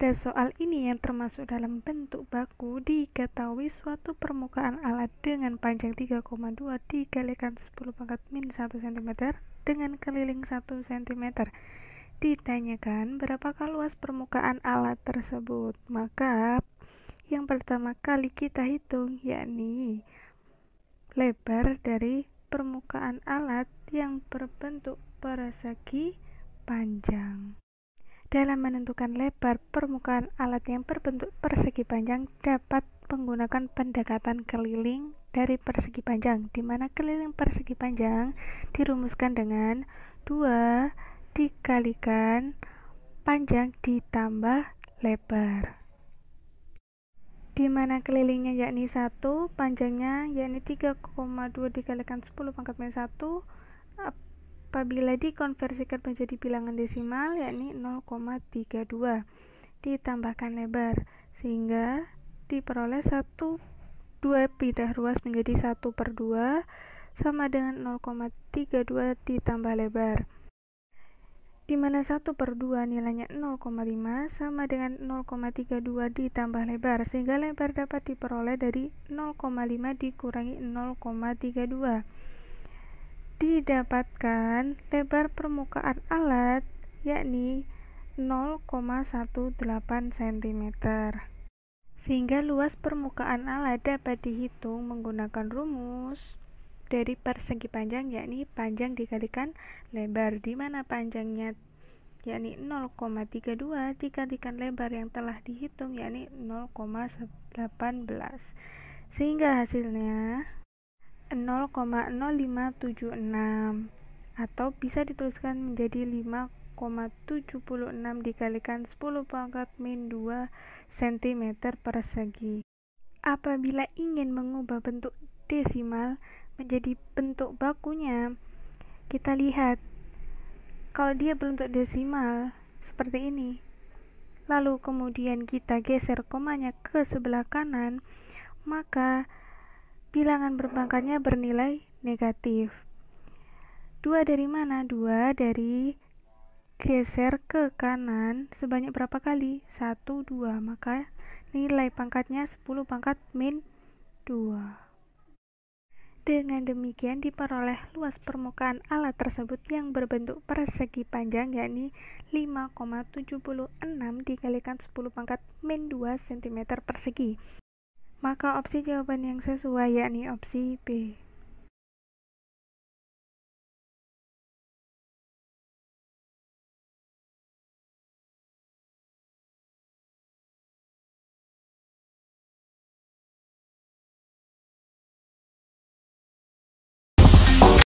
Pada soal ini yang termasuk dalam bentuk baku diketahui suatu permukaan alat dengan panjang 3,2 dikalikan 10 pangkat min 1 cm dengan keliling 1 cm. Ditanyakan berapakah luas permukaan alat tersebut? Maka yang pertama kali kita hitung yakni lebar dari permukaan alat yang berbentuk persegi panjang. Dalam menentukan lebar permukaan alat yang berbentuk persegi panjang dapat menggunakan pendekatan keliling dari persegi panjang, di mana keliling persegi panjang dirumuskan dengan 2 dikalikan panjang ditambah lebar. Di mana kelilingnya yakni 1, panjangnya yakni 3,2 dikalikan 10 pangkat minus 1, apabila dikonversikan menjadi bilangan desimal yakni 0,32 ditambahkan lebar sehingga diperoleh 1 2 pindah ruas menjadi 1 per 2 sama dengan 0,32 ditambah lebar di mana 1 per 2 nilainya 0,5 sama dengan 0,32 ditambah lebar sehingga lebar dapat diperoleh dari 0,5 dikurangi 0,32 didapatkan lebar permukaan alat yakni 0,18 cm sehingga luas permukaan alat dapat dihitung menggunakan rumus dari persegi panjang yakni panjang dikalikan lebar di mana panjangnya yakni 0,32 dikalikan lebar yang telah dihitung yakni 0,18 sehingga hasilnya 0,0576 atau bisa dituliskan menjadi 5,76 dikalikan 10 pangkat min 2 cm persegi. Apabila ingin mengubah bentuk desimal menjadi bentuk bakunya, kita lihat kalau dia bentuk desimal seperti ini. Lalu kemudian kita geser komanya ke sebelah kanan, maka bilangan berpangkatnya bernilai negatif. Dua dari mana? dua dari geser ke kanan sebanyak berapa kali? 1, 2. Maka nilai pangkatnya 10 pangkat min 2. Dengan demikian diperoleh luas permukaan alat tersebut yang berbentuk persegi panjang yakni 5,76 dikalikan 10 pangkat min 2 cm persegi. Maka opsi jawaban yang sesuai yakni opsi B.